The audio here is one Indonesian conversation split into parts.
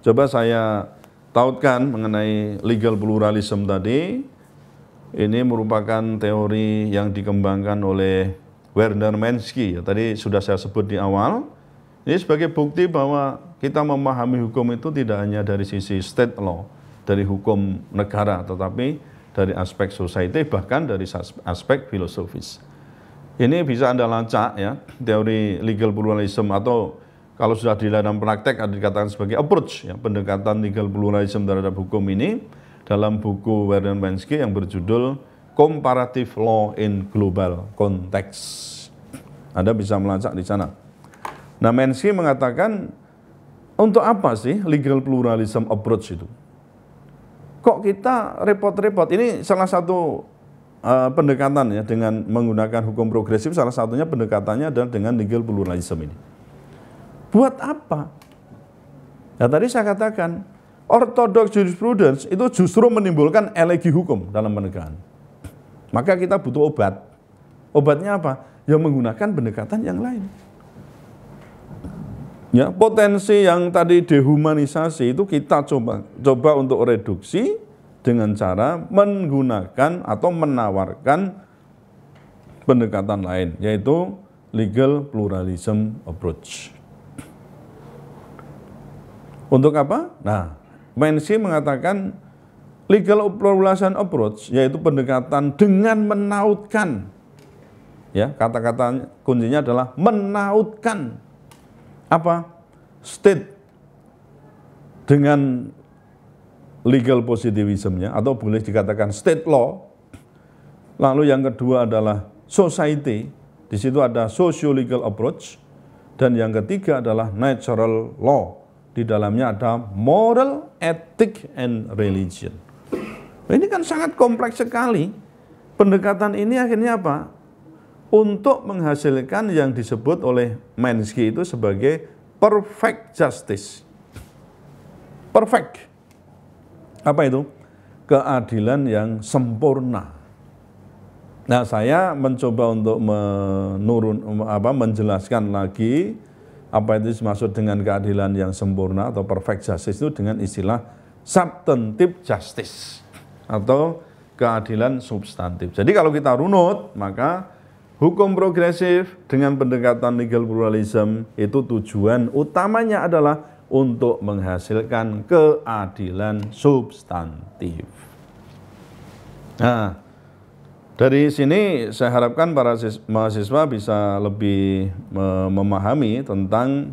Coba saya tautkan mengenai legal pluralism tadi. Ini merupakan teori yang dikembangkan oleh Werner Mensky. Ya, tadi sudah saya sebut di awal. Ini sebagai bukti bahwa kita memahami hukum itu tidak hanya dari sisi state law, dari hukum negara, tetapi dari aspek society bahkan dari aspek filosofis. Ini bisa Anda lacak ya, teori legal pluralism atau kalau sudah dilakukan dalam praktek ada dikatakan sebagai approach ya, pendekatan legal pluralism terhadap hukum ini dalam buku Warren Wensky yang berjudul Comparative Law in Global Context. Anda bisa melacak di sana. Nah, Mensky mengatakan untuk apa sih legal pluralism approach itu? Kok kita repot-repot? Ini salah satu uh, pendekatan ya dengan menggunakan hukum progresif salah satunya pendekatannya adalah dengan legal pluralism ini Buat apa? Nah tadi saya katakan, ortodoks jurisprudence itu justru menimbulkan elegi hukum dalam penegakan. Maka kita butuh obat. Obatnya apa? Ya menggunakan pendekatan yang lain. Ya, potensi yang tadi dehumanisasi itu kita coba coba untuk reduksi dengan cara menggunakan atau menawarkan pendekatan lain yaitu legal pluralism approach. Untuk apa? Nah, Mensi mengatakan legal pluralism approach yaitu pendekatan dengan menautkan ya kata-kata kuncinya adalah menautkan apa state dengan legal positivismnya atau boleh dikatakan state law lalu yang kedua adalah society di situ ada socio legal approach dan yang ketiga adalah natural law di dalamnya ada moral, etik, and religion. Ini kan sangat kompleks sekali. Pendekatan ini akhirnya apa? Untuk menghasilkan yang disebut oleh Mensky itu sebagai perfect justice. Perfect. Apa itu? Keadilan yang sempurna. Nah, saya mencoba untuk menurun apa menjelaskan lagi apa itu dimaksud dengan keadilan yang sempurna atau perfect justice itu dengan istilah substantive justice atau keadilan substantif. Jadi kalau kita runut, maka hukum progresif dengan pendekatan legal pluralism itu tujuan utamanya adalah untuk menghasilkan keadilan substantif. Nah, dari sini saya harapkan para mahasiswa bisa lebih memahami tentang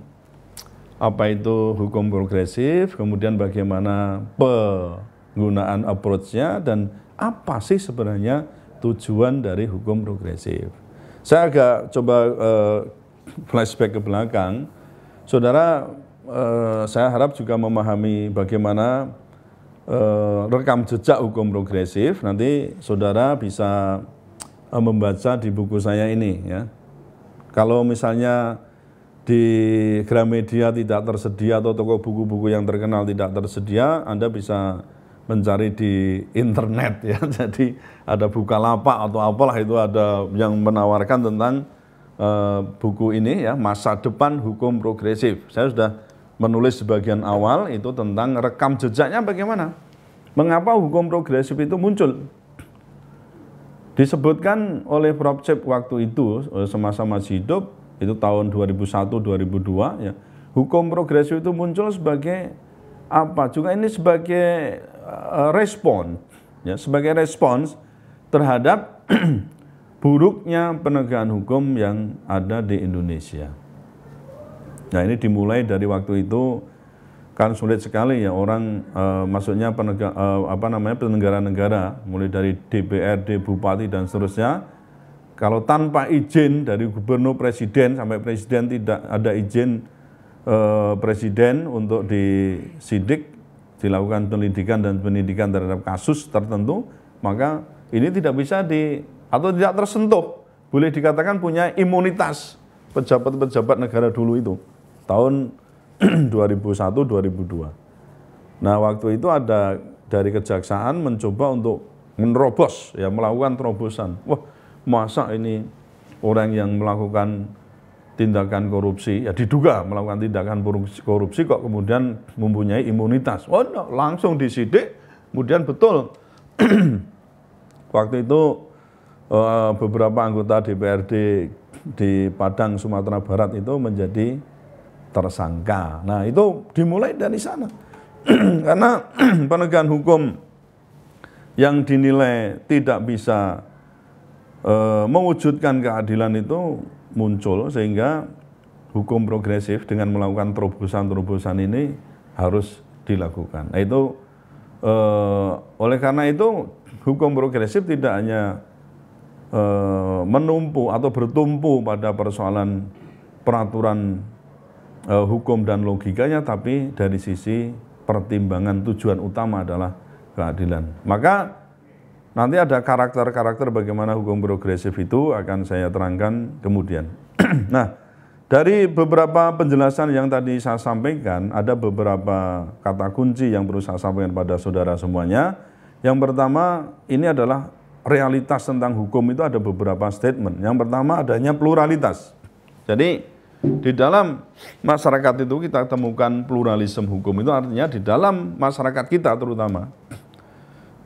apa itu hukum progresif, kemudian bagaimana penggunaan approach-nya dan apa sih sebenarnya tujuan dari hukum progresif. Saya agak coba uh, flashback ke belakang. Saudara uh, saya harap juga memahami bagaimana uh, rekam jejak hukum progresif nanti saudara bisa uh, membaca di buku saya ini ya. Kalau misalnya di Gramedia tidak tersedia atau toko buku-buku yang terkenal tidak tersedia, Anda bisa mencari di internet ya. Jadi ada buka lapak atau apalah itu ada yang menawarkan tentang uh, buku ini ya, masa depan hukum progresif. Saya sudah menulis sebagian awal itu tentang rekam jejaknya bagaimana. Mengapa hukum progresif itu muncul? Disebutkan oleh Prof. Cip waktu itu semasa masih hidup itu tahun 2001-2002 ya. Hukum progresif itu muncul sebagai apa? Juga ini sebagai uh, respon ya, sebagai respons terhadap buruknya penegakan hukum yang ada di Indonesia. Nah ini dimulai dari waktu itu kan sulit sekali ya orang e, maksudnya penegak e, eh, apa namanya penegara negara mulai dari DPRD, bupati dan seterusnya kalau tanpa izin dari gubernur, presiden sampai presiden tidak ada izin e, presiden untuk disidik dilakukan penyelidikan dan penyidikan terhadap kasus tertentu maka ini tidak bisa di atau tidak tersentuh boleh dikatakan punya imunitas pejabat-pejabat negara dulu itu tahun 2001-2002. Nah waktu itu ada dari kejaksaan mencoba untuk menerobos, ya melakukan terobosan. Wah masa ini orang yang melakukan tindakan korupsi, ya diduga melakukan tindakan korupsi kok kemudian mempunyai imunitas. Oh no, langsung disidik, kemudian betul. Waktu itu eh, beberapa anggota DPRD di Padang, Sumatera Barat itu menjadi tersangka. Nah, itu dimulai dari sana. Karena penegakan hukum yang dinilai tidak bisa e, mewujudkan keadilan itu muncul sehingga hukum progresif dengan melakukan terobosan-terobosan ini harus dilakukan. Nah, itu e, oleh karena itu hukum progresif tidak hanya e, menumpu atau bertumpu pada persoalan peraturan uh, hukum dan logikanya, tapi dari sisi pertimbangan tujuan utama adalah keadilan. Maka nanti ada karakter-karakter bagaimana hukum progresif itu akan saya terangkan kemudian. nah, dari beberapa penjelasan yang tadi saya sampaikan, ada beberapa kata kunci yang perlu saya sampaikan pada saudara semuanya. Yang pertama, ini adalah realitas tentang hukum itu ada beberapa statement. Yang pertama adanya pluralitas. Jadi di dalam masyarakat itu kita temukan pluralisme hukum itu artinya di dalam masyarakat kita terutama.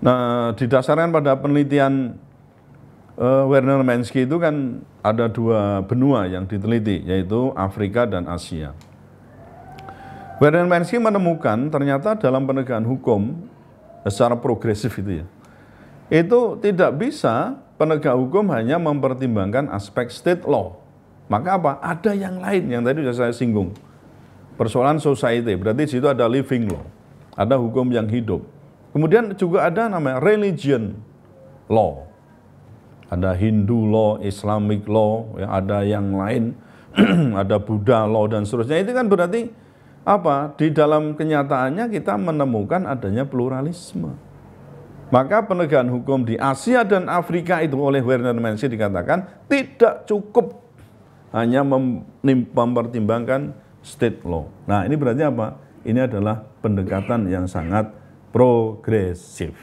Nah, didasarkan pada penelitian uh, Werner Mensky itu kan ada dua benua yang diteliti yaitu Afrika dan Asia. Werner Mensky menemukan ternyata dalam penegakan hukum eh, secara progresif itu ya. Itu tidak bisa penegak hukum hanya mempertimbangkan aspek state law. Maka apa? Ada yang lain yang tadi sudah saya singgung. Persoalan society, berarti situ ada living law, ada hukum yang hidup. Kemudian juga ada namanya religion law. Ada Hindu law, Islamic law, ya, ada yang lain, ada Buddha law dan seterusnya. Itu kan berarti apa? Di dalam kenyataannya kita menemukan adanya pluralisme. Maka penegakan hukum di Asia dan Afrika itu oleh Werner Mensi dikatakan tidak cukup hanya mempertimbangkan state law. Nah, ini berarti apa? Ini adalah pendekatan yang sangat progresif.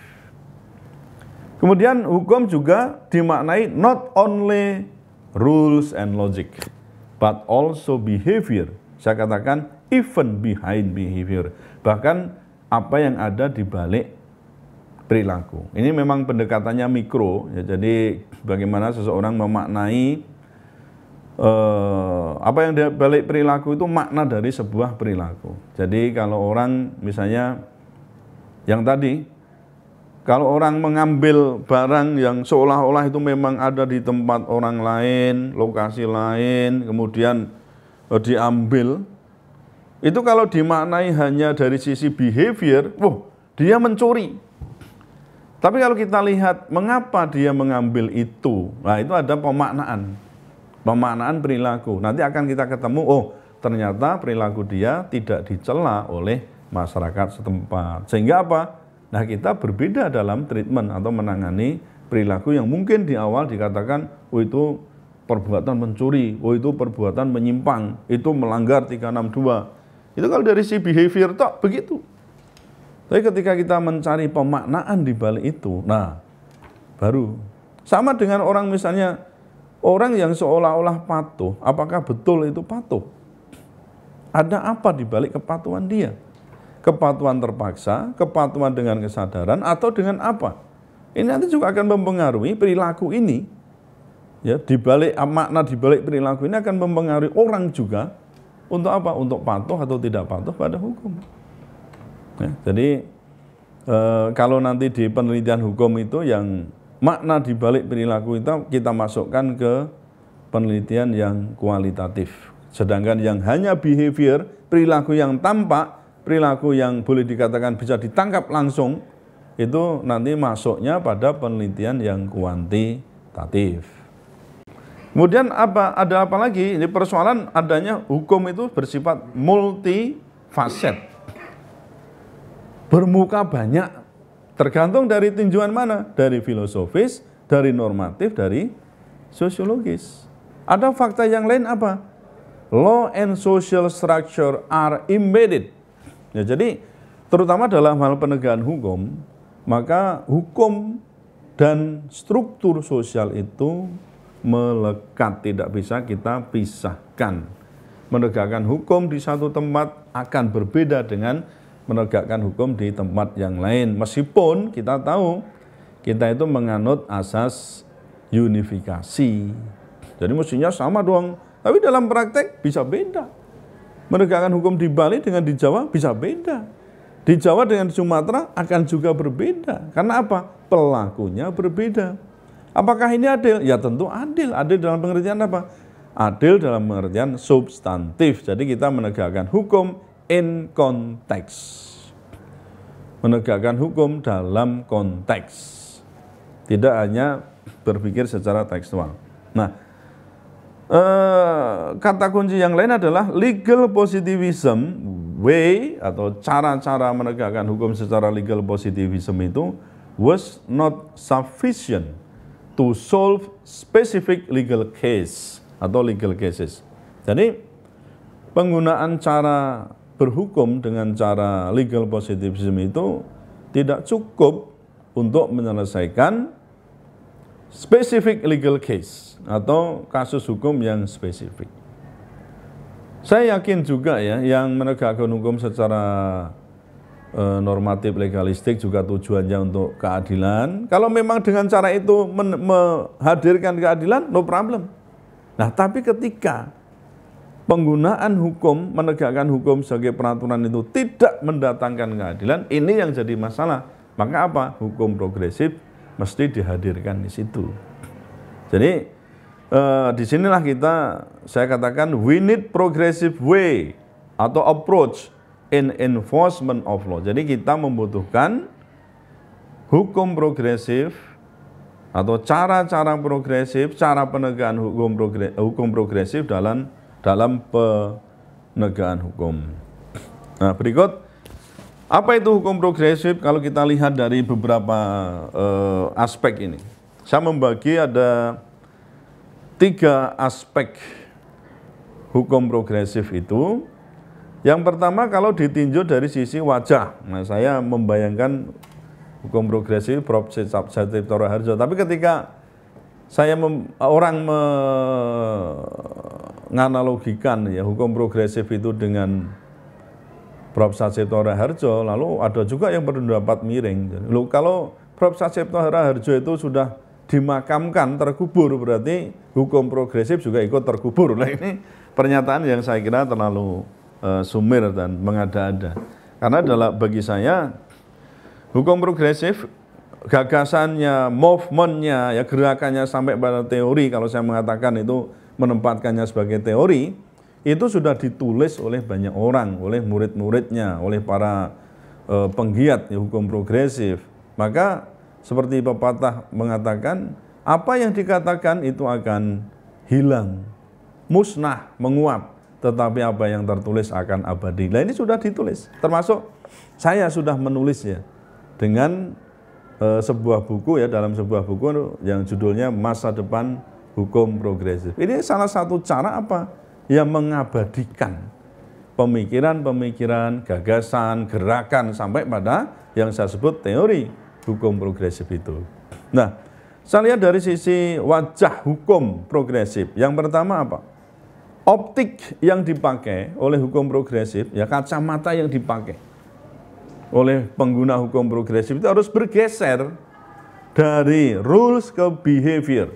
Kemudian hukum juga dimaknai not only rules and logic, but also behavior. Saya katakan even behind behavior. Bahkan apa yang ada di balik perilaku. Ini memang pendekatannya mikro, ya, jadi bagaimana seseorang memaknai Eh, apa yang dia balik perilaku itu makna dari sebuah perilaku. Jadi kalau orang misalnya yang tadi kalau orang mengambil barang yang seolah-olah itu memang ada di tempat orang lain, lokasi lain, kemudian eh, diambil itu kalau dimaknai hanya dari sisi behavior, wah, dia mencuri. Tapi kalau kita lihat mengapa dia mengambil itu, nah itu ada pemaknaan pemanaan perilaku. Nanti akan kita ketemu, oh ternyata perilaku dia tidak dicela oleh masyarakat setempat. Sehingga apa? Nah kita berbeda dalam treatment atau menangani perilaku yang mungkin di awal dikatakan, oh itu perbuatan mencuri, oh itu perbuatan menyimpang, itu melanggar 362. Itu kalau dari si behavior tak begitu. Tapi ketika kita mencari pemaknaan di balik itu, nah baru sama dengan orang misalnya Orang yang seolah-olah patuh, apakah betul itu patuh? Ada apa di balik kepatuhan dia? Kepatuhan terpaksa, kepatuhan dengan kesadaran, atau dengan apa? Ini nanti juga akan mempengaruhi perilaku ini. Ya, di balik ah, makna di balik perilaku ini akan mempengaruhi orang juga untuk apa? Untuk patuh atau tidak patuh pada hukum. Ya, jadi e, kalau nanti di penelitian hukum itu yang makna di balik perilaku itu kita masukkan ke penelitian yang kualitatif. Sedangkan yang hanya behavior, perilaku yang tampak, perilaku yang boleh dikatakan bisa ditangkap langsung, itu nanti masuknya pada penelitian yang kuantitatif. Kemudian apa ada apa lagi? Ini persoalan adanya hukum itu bersifat multifaset. Bermuka banyak Tergantung dari tinjuan mana? Dari filosofis, dari normatif, dari sosiologis. Ada fakta yang lain apa? Law and social structure are embedded. Ya, jadi terutama dalam hal penegakan hukum, maka hukum dan struktur sosial itu melekat, tidak bisa kita pisahkan. Menegakkan hukum di satu tempat akan berbeda dengan menegakkan hukum di tempat yang lain. Meskipun kita tahu kita itu menganut asas unifikasi. Jadi mestinya sama doang. Tapi dalam praktek bisa beda. Menegakkan hukum di Bali dengan di Jawa bisa beda. Di Jawa dengan di Sumatera akan juga berbeda. Karena apa? Pelakunya berbeda. Apakah ini adil? Ya tentu adil. Adil dalam pengertian apa? Adil dalam pengertian substantif. Jadi kita menegakkan hukum in konteks. Menegakkan hukum dalam konteks. Tidak hanya berpikir secara tekstual. Nah, eh, kata kunci yang lain adalah legal positivism way atau cara-cara menegakkan hukum secara legal positivism itu was not sufficient to solve specific legal case atau legal cases. Jadi penggunaan cara berhukum dengan cara legal positivism itu tidak cukup untuk menyelesaikan spesifik legal case atau kasus hukum yang spesifik. Saya yakin juga ya yang menegakkan hukum secara e, normatif legalistik juga tujuannya untuk keadilan. Kalau memang dengan cara itu menghadirkan keadilan, no problem. Nah, tapi ketika penggunaan hukum, menegakkan hukum sebagai peraturan itu tidak mendatangkan keadilan, ini yang jadi masalah. Maka apa? Hukum progresif mesti dihadirkan di situ. Jadi eh, disinilah kita, saya katakan we need progressive way atau approach in enforcement of law. Jadi kita membutuhkan hukum progresif atau cara-cara progresif, cara penegakan hukum progresif, hukum progresif dalam dalam penegakan hukum. Nah, berikut apa itu hukum progresif kalau kita lihat dari beberapa uh, aspek ini? Saya membagi ada tiga aspek hukum progresif itu. Yang pertama kalau ditinjau dari sisi wajah. Nah, saya membayangkan hukum progresif Prof. Satripto Raharjo. Tapi ketika saya orang me, menganalogikan ya hukum progresif itu dengan Prof. Saseto Raharjo, lalu ada juga yang berpendapat miring. Lalu kalau Prof. Saseto Raharjo itu sudah dimakamkan, terkubur, berarti hukum progresif juga ikut terkubur. Nah ini pernyataan yang saya kira terlalu uh, sumir dan mengada-ada. Karena adalah bagi saya hukum progresif gagasannya, movementnya, ya gerakannya sampai pada teori kalau saya mengatakan itu menempatkannya sebagai teori, itu sudah ditulis oleh banyak orang, oleh murid-muridnya, oleh para e, penggiat ya, hukum progresif. Maka seperti pepatah mengatakan, apa yang dikatakan itu akan hilang, musnah, menguap, tetapi apa yang tertulis akan abadi. Nah ini sudah ditulis, termasuk saya sudah menulisnya dengan e, sebuah buku ya dalam sebuah buku yang judulnya Masa Depan hukum progresif. Ini salah satu cara apa? Yang mengabadikan pemikiran-pemikiran, gagasan, gerakan sampai pada yang saya sebut teori hukum progresif itu. Nah, saya lihat dari sisi wajah hukum progresif. Yang pertama apa? Optik yang dipakai oleh hukum progresif, ya kacamata yang dipakai oleh pengguna hukum progresif itu harus bergeser dari rules ke behavior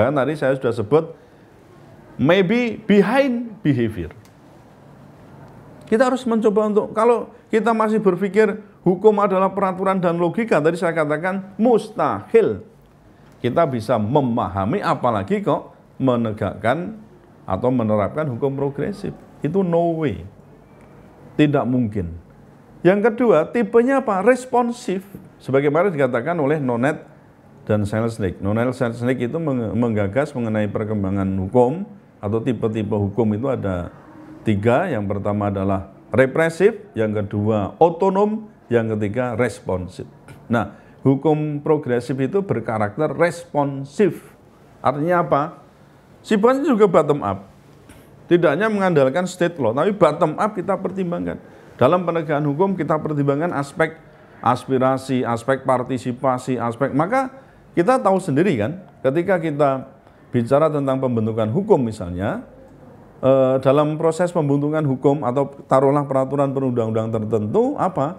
Bahkan tadi saya sudah sebut, maybe behind behavior. Kita harus mencoba untuk, kalau kita masih berpikir hukum adalah peraturan dan logika, tadi saya katakan mustahil. Kita bisa memahami apalagi kok menegakkan atau menerapkan hukum progresif. Itu no way. Tidak mungkin. Yang kedua, tipenya apa? Responsif. Sebagaimana dikatakan oleh Nonet dan Selznick. Noel Selznick itu menggagas mengenai perkembangan hukum atau tipe-tipe hukum itu ada tiga. Yang pertama adalah represif, yang kedua otonom, yang ketiga responsif. Nah, hukum progresif itu berkarakter responsif. Artinya apa? Sifatnya juga bottom up. Tidak hanya mengandalkan state law, tapi bottom up kita pertimbangkan. Dalam penegakan hukum kita pertimbangkan aspek aspirasi, aspek partisipasi, aspek maka kita tahu sendiri kan, ketika kita bicara tentang pembentukan hukum misalnya, eh, dalam proses pembentukan hukum atau taruhlah peraturan perundang-undang tertentu, apa?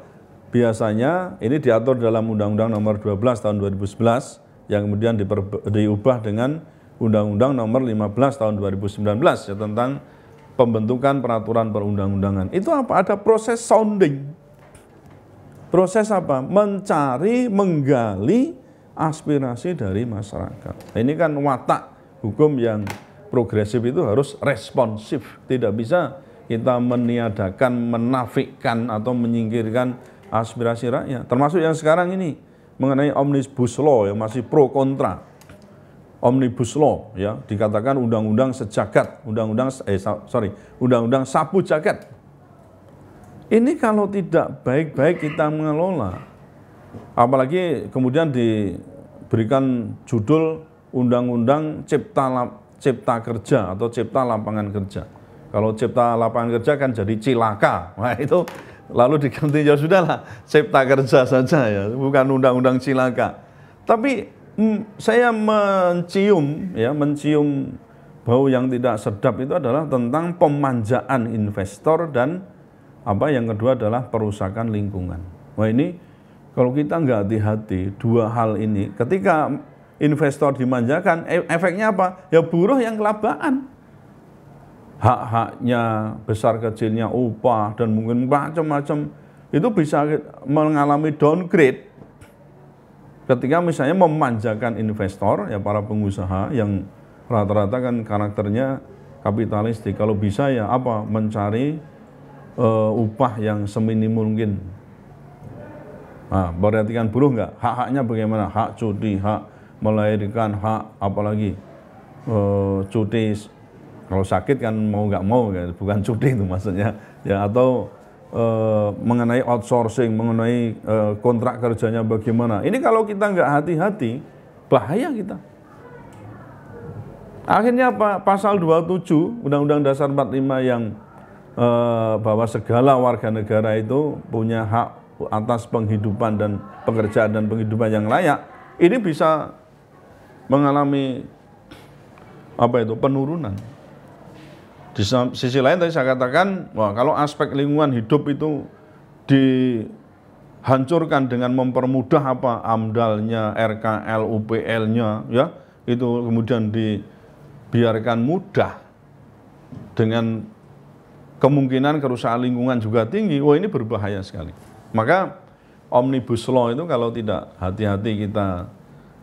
Biasanya ini diatur dalam Undang-Undang nomor 12 tahun 2011 yang kemudian diubah dengan Undang-Undang nomor 15 tahun 2019 ya tentang pembentukan peraturan perundang-undangan. Itu apa? Ada proses sounding. Proses apa? Mencari, menggali aspirasi dari masyarakat. Nah, ini kan watak hukum yang progresif itu harus responsif, tidak bisa kita meniadakan, menafikan atau menyingkirkan aspirasi rakyat. Termasuk yang sekarang ini mengenai omnibus law yang masih pro kontra. Omnibus law ya dikatakan undang-undang sejagat, undang-undang eh sorry, undang-undang sapu jagat. Ini kalau tidak baik-baik kita mengelola, apalagi kemudian di berikan judul Undang-Undang Cipta Cipta Kerja atau Cipta Lapangan Kerja. Kalau Cipta Lapangan Kerja kan jadi cilaka. Wah itu lalu diganti ya sudahlah Cipta Kerja saja ya, bukan Undang-Undang Cilaka. Tapi mm, saya mencium ya mencium bau yang tidak sedap itu adalah tentang pemanjaan investor dan apa yang kedua adalah perusakan lingkungan. Wah ini kalau kita nggak hati-hati, dua hal ini, ketika investor dimanjakan, e, efeknya apa? Ya buruh yang kelabaan. Hak-haknya, besar kecilnya upah, dan mungkin macam-macam, itu bisa mengalami downgrade. Ketika misalnya memanjakan investor, ya para pengusaha yang rata-rata kan karakternya kapitalistik. Kalau bisa ya apa? Mencari uh, upah yang seminim mungkin Nah, perhatikan buruh nggak? Hak-haknya bagaimana? Hak cuti, hak melahirkan, hak apalagi e, cuti kalau sakit kan mau nggak mau kan bukan cuti itu maksudnya ya atau e, mengenai outsourcing mengenai e, kontrak kerjanya bagaimana ini kalau kita nggak hati-hati bahaya kita akhirnya apa pasal 27 undang-undang dasar 45 yang e, bahwa segala warga negara itu punya hak atas penghidupan dan pekerjaan dan penghidupan yang layak, ini bisa mengalami apa itu penurunan. Di sisi lain tadi saya katakan, wah kalau aspek lingkungan hidup itu dihancurkan dengan mempermudah apa amdalnya, RKL, UPL-nya, ya itu kemudian dibiarkan mudah dengan kemungkinan kerusakan lingkungan juga tinggi. Wah ini berbahaya sekali. Maka omnibus law itu kalau tidak hati-hati kita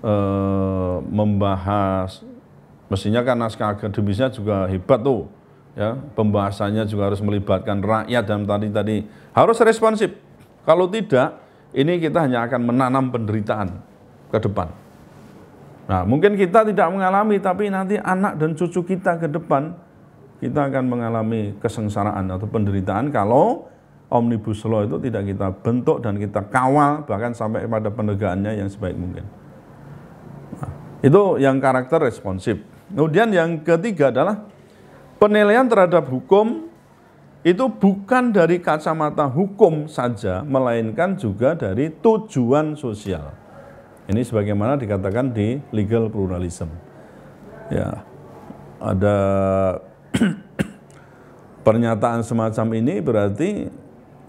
e, membahas, mestinya kan naskah akademisnya juga hebat tuh, ya pembahasannya juga harus melibatkan rakyat dan tadi tadi harus responsif. Kalau tidak, ini kita hanya akan menanam penderitaan ke depan. Nah, mungkin kita tidak mengalami, tapi nanti anak dan cucu kita ke depan kita akan mengalami kesengsaraan atau penderitaan kalau omnibus law itu tidak kita bentuk dan kita kawal bahkan sampai pada penegakannya yang sebaik mungkin. Nah, itu yang karakter responsif. Kemudian yang ketiga adalah penilaian terhadap hukum itu bukan dari kacamata hukum saja, melainkan juga dari tujuan sosial. Ini sebagaimana dikatakan di legal pluralism. Ya, ada pernyataan semacam ini berarti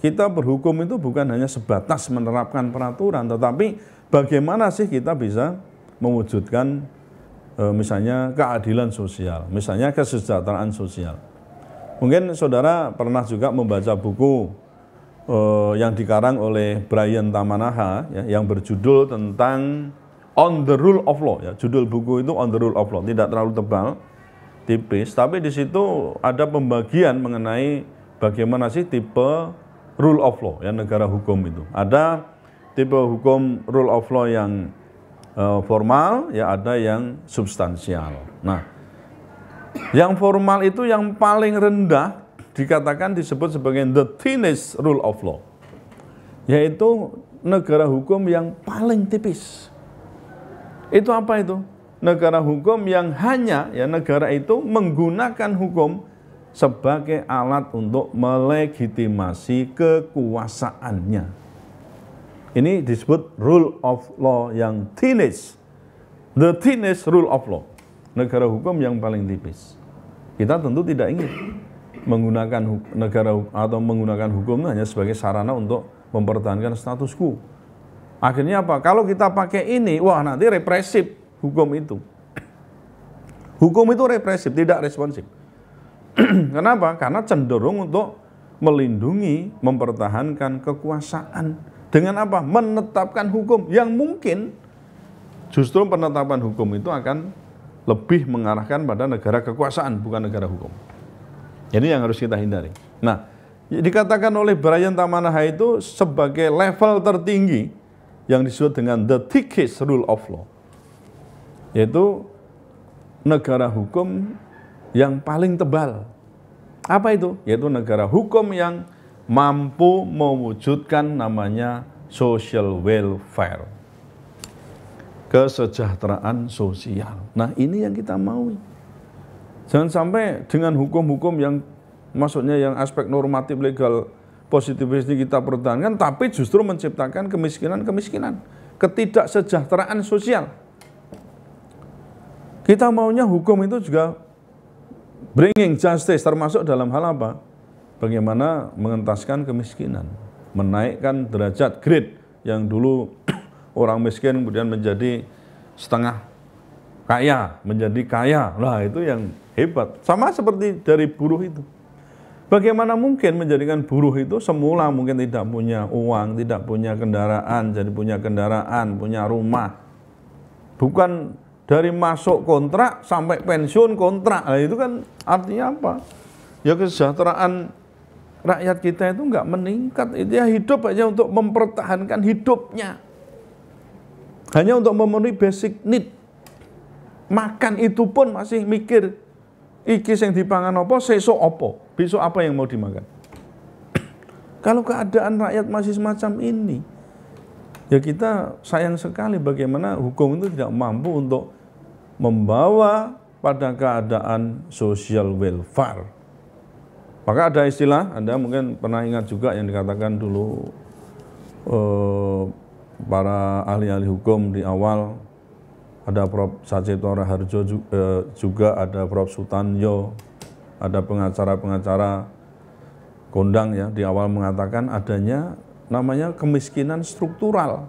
kita berhukum itu bukan hanya sebatas menerapkan peraturan, tetapi bagaimana sih kita bisa mewujudkan e, misalnya keadilan sosial, misalnya kesejahteraan sosial. Mungkin saudara pernah juga membaca buku e, yang dikarang oleh Brian Tamanaha ya, yang berjudul tentang On the Rule of Law. Ya. Judul buku itu On the Rule of Law, tidak terlalu tebal, tipis, tapi di situ ada pembagian mengenai bagaimana sih tipe rule of law, ya negara hukum itu. Ada tipe hukum rule of law yang uh, formal, ya ada yang substansial. Nah, yang formal itu yang paling rendah dikatakan disebut sebagai the thinnest rule of law. Yaitu negara hukum yang paling tipis. Itu apa itu? Negara hukum yang hanya ya negara itu menggunakan hukum sebagai alat untuk melegitimasi kekuasaannya. Ini disebut rule of law yang thinnest. The thinnest rule of law. Negara hukum yang paling tipis. Kita tentu tidak ingin menggunakan negara atau menggunakan hukum hanya sebagai sarana untuk mempertahankan status quo. Akhirnya apa? Kalau kita pakai ini, wah nanti represif hukum itu. Hukum itu represif, tidak responsif. Kenapa? Karena cenderung untuk melindungi, mempertahankan kekuasaan. Dengan apa? Menetapkan hukum yang mungkin justru penetapan hukum itu akan lebih mengarahkan pada negara kekuasaan, bukan negara hukum. Ini yang harus kita hindari. Nah, dikatakan oleh Brian Tamanaha itu sebagai level tertinggi yang disebut dengan the thickest rule of law. Yaitu negara hukum yang paling tebal. Apa itu? Yaitu negara hukum yang mampu mewujudkan namanya social welfare. Kesejahteraan sosial. Nah ini yang kita mau. Jangan sampai dengan hukum-hukum yang maksudnya yang aspek normatif legal positivistik kita pertahankan, tapi justru menciptakan kemiskinan-kemiskinan, ketidaksejahteraan sosial. Kita maunya hukum itu juga bringing justice termasuk dalam hal apa? Bagaimana mengentaskan kemiskinan, menaikkan derajat grade yang dulu orang miskin kemudian menjadi setengah kaya, menjadi kaya. Lah itu yang hebat. Sama seperti dari buruh itu. Bagaimana mungkin menjadikan buruh itu semula mungkin tidak punya uang, tidak punya kendaraan, jadi punya kendaraan, punya rumah. Bukan dari masuk kontrak sampai pensiun kontrak nah, itu kan artinya apa ya kesejahteraan rakyat kita itu nggak meningkat itu ya hidup hanya untuk mempertahankan hidupnya hanya untuk memenuhi basic need makan itu pun masih mikir iki yang dipangan apa sesok apa besok apa yang mau dimakan kalau keadaan rakyat masih semacam ini ya kita sayang sekali bagaimana hukum itu tidak mampu untuk membawa pada keadaan social welfare. Maka ada istilah, Anda mungkin pernah ingat juga yang dikatakan dulu eh, para ahli-ahli hukum di awal, ada Prof. Sajito Raharjo juga, eh, juga ada Prof. Sutanyo, ada pengacara-pengacara kondang ya di awal mengatakan adanya namanya kemiskinan struktural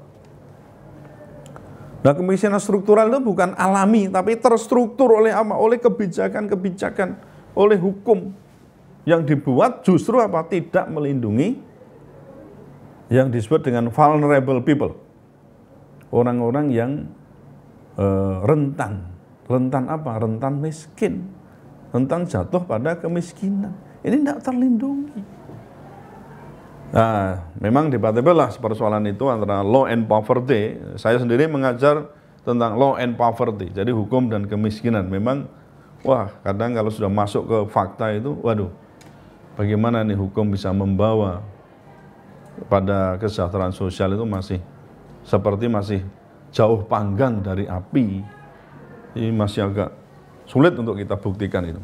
Nah, kemiskinan struktural itu bukan alami, tapi terstruktur oleh apa? Oleh kebijakan-kebijakan, oleh hukum yang dibuat justru apa? Tidak melindungi yang disebut dengan vulnerable people, orang-orang yang e, rentan. Rentan apa? Rentan miskin, rentan jatuh pada kemiskinan. Ini tidak terlindungi. Nah, memang debatable lah persoalan itu antara law and poverty. Saya sendiri mengajar tentang law and poverty, jadi hukum dan kemiskinan. Memang, wah kadang kalau sudah masuk ke fakta itu, waduh, bagaimana nih hukum bisa membawa pada kesejahteraan sosial itu masih seperti masih jauh panggang dari api. Ini masih agak sulit untuk kita buktikan itu.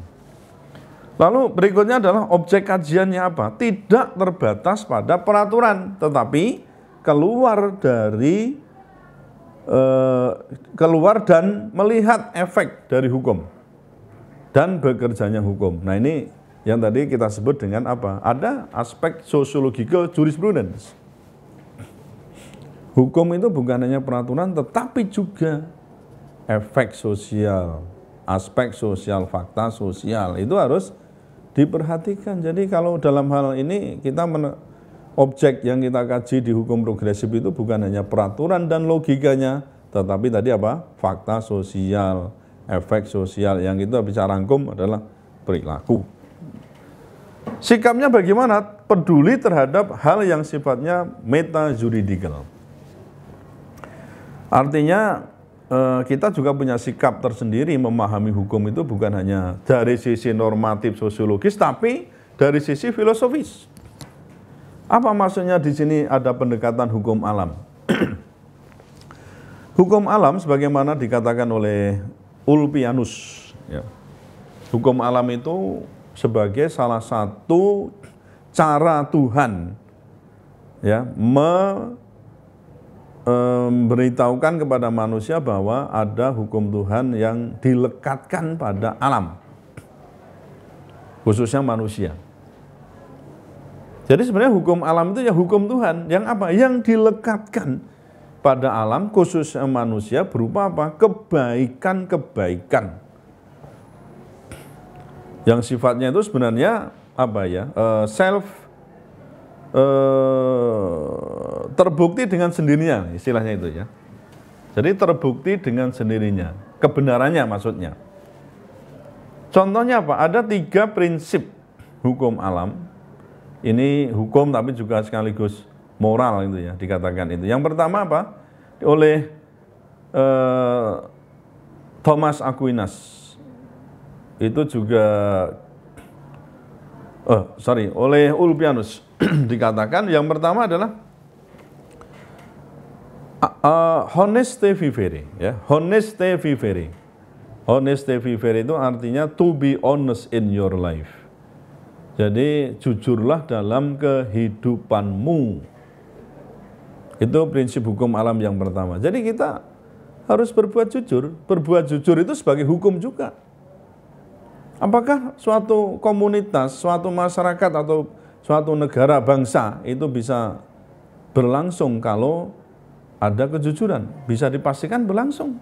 Lalu berikutnya adalah objek kajiannya apa? Tidak terbatas pada peraturan, tetapi keluar dari eh, keluar dan melihat efek dari hukum dan bekerjanya hukum. Nah ini yang tadi kita sebut dengan apa? Ada aspek sosiologikal jurisprudence. Hukum itu bukan hanya peraturan, tetapi juga efek sosial, aspek sosial, fakta sosial. Itu harus diperhatikan. Jadi kalau dalam hal ini kita men- objek yang kita kaji di hukum progresif itu bukan hanya peraturan dan logikanya, tetapi tadi apa? Fakta sosial, efek sosial yang kita bisa rangkum adalah perilaku. Sikapnya bagaimana? Peduli terhadap hal yang sifatnya meta juridikal. Artinya Eh, kita juga punya sikap tersendiri memahami hukum itu bukan hanya dari sisi normatif sosiologis tapi dari sisi filosofis. Apa maksudnya di sini ada pendekatan hukum alam? hukum alam sebagaimana dikatakan oleh Ulpianus ya. Hukum alam itu sebagai salah satu cara Tuhan ya me memberitahukan kepada manusia bahwa ada hukum Tuhan yang dilekatkan pada alam, khususnya manusia. Jadi sebenarnya hukum alam itu ya hukum Tuhan yang apa? Yang dilekatkan pada alam khususnya manusia berupa apa? Kebaikan-kebaikan yang sifatnya itu sebenarnya apa ya? Eh, self Eh, terbukti dengan sendirinya istilahnya itu ya. Jadi terbukti dengan sendirinya kebenarannya maksudnya. Contohnya apa? Ada tiga prinsip hukum alam. Ini hukum tapi juga sekaligus moral itu ya dikatakan itu. Yang pertama apa? Oleh eh, Thomas Aquinas itu juga, oh sorry, oleh Ulpianus dikatakan yang pertama adalah uh, honeste vivere ya honeste vivere honeste vivere itu artinya to be honest in your life jadi jujurlah dalam kehidupanmu itu prinsip hukum alam yang pertama jadi kita harus berbuat jujur berbuat jujur itu sebagai hukum juga apakah suatu komunitas suatu masyarakat atau suatu negara bangsa itu bisa berlangsung kalau ada kejujuran, bisa dipastikan berlangsung.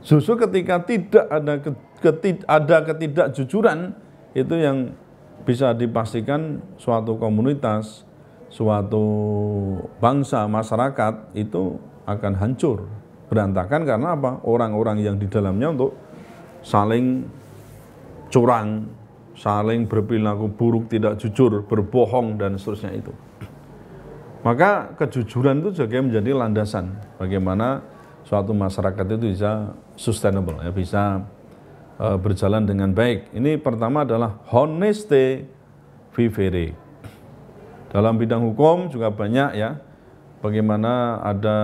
Justru ketika tidak ada ketid, ada ketidakjujuran itu yang bisa dipastikan suatu komunitas, suatu bangsa, masyarakat itu akan hancur, berantakan karena apa? Orang-orang yang di dalamnya untuk saling curang, saling berperilaku buruk, tidak jujur, berbohong dan seterusnya itu. Maka kejujuran itu juga menjadi landasan bagaimana suatu masyarakat itu bisa sustainable ya, bisa uh, berjalan dengan baik. Ini pertama adalah honeste vivere. Dalam bidang hukum juga banyak ya. Bagaimana ada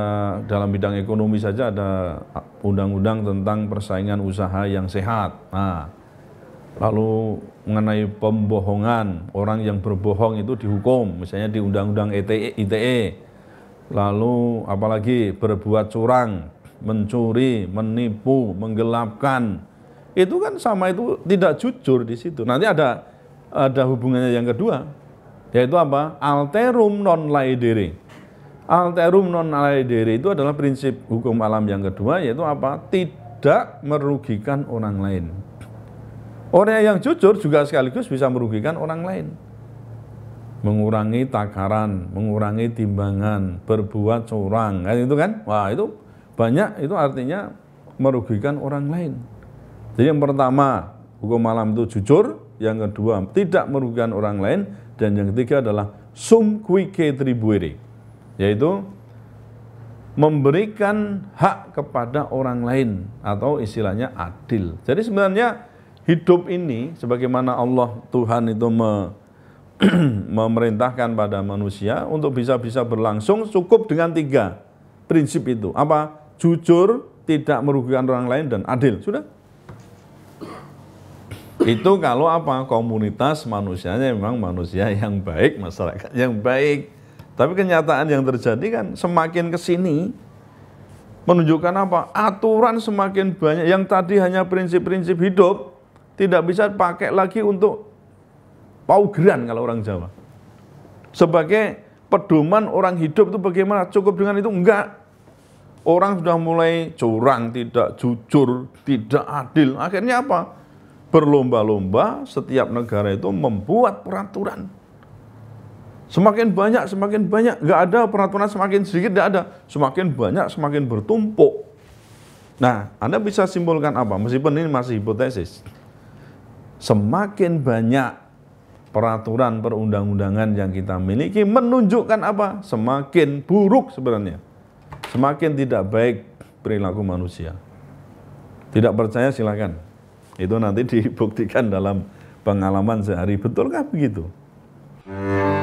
dalam bidang ekonomi saja ada undang-undang tentang persaingan usaha yang sehat. Nah, Lalu mengenai pembohongan, orang yang berbohong itu dihukum, misalnya di Undang-Undang ITE, e ITE. Lalu apalagi berbuat curang, mencuri, menipu, menggelapkan. Itu kan sama itu tidak jujur di situ. Nanti ada ada hubungannya yang kedua, yaitu apa? Alterum non laedere. Alterum non laedere itu adalah prinsip hukum alam yang kedua, yaitu apa? Tidak merugikan orang lain. Orang yang jujur juga sekaligus bisa merugikan orang lain. Mengurangi takaran, mengurangi timbangan, berbuat curang, kan itu kan? Wah, itu banyak itu artinya merugikan orang lain. Jadi yang pertama, hukum malam itu jujur, yang kedua tidak merugikan orang lain dan yang ketiga adalah sum quique tribuere yaitu memberikan hak kepada orang lain atau istilahnya adil. Jadi sebenarnya hidup ini sebagaimana Allah Tuhan itu me memerintahkan pada manusia untuk bisa-bisa berlangsung cukup dengan tiga prinsip itu. Apa? Jujur, tidak merugikan orang lain, dan adil. Sudah? Itu kalau apa? Komunitas manusianya memang manusia yang baik, masyarakat yang baik. Tapi kenyataan yang terjadi kan semakin kesini menunjukkan apa? Aturan semakin banyak yang tadi hanya prinsip-prinsip hidup tidak bisa pakai lagi untuk paugeran kalau orang Jawa. Sebagai pedoman orang hidup itu bagaimana? Cukup dengan itu? Enggak. Orang sudah mulai curang, tidak jujur, tidak adil. Akhirnya apa? Berlomba-lomba setiap negara itu membuat peraturan. Semakin banyak, semakin banyak. Enggak ada peraturan semakin sedikit, enggak ada. Semakin banyak, semakin bertumpuk. Nah, Anda bisa simpulkan apa? Meskipun ini masih hipotesis semakin banyak peraturan perundang-undangan yang kita miliki menunjukkan apa? Semakin buruk sebenarnya. Semakin tidak baik perilaku manusia. Tidak percaya silakan. Itu nanti dibuktikan dalam pengalaman sehari. Betulkah begitu? Hmm.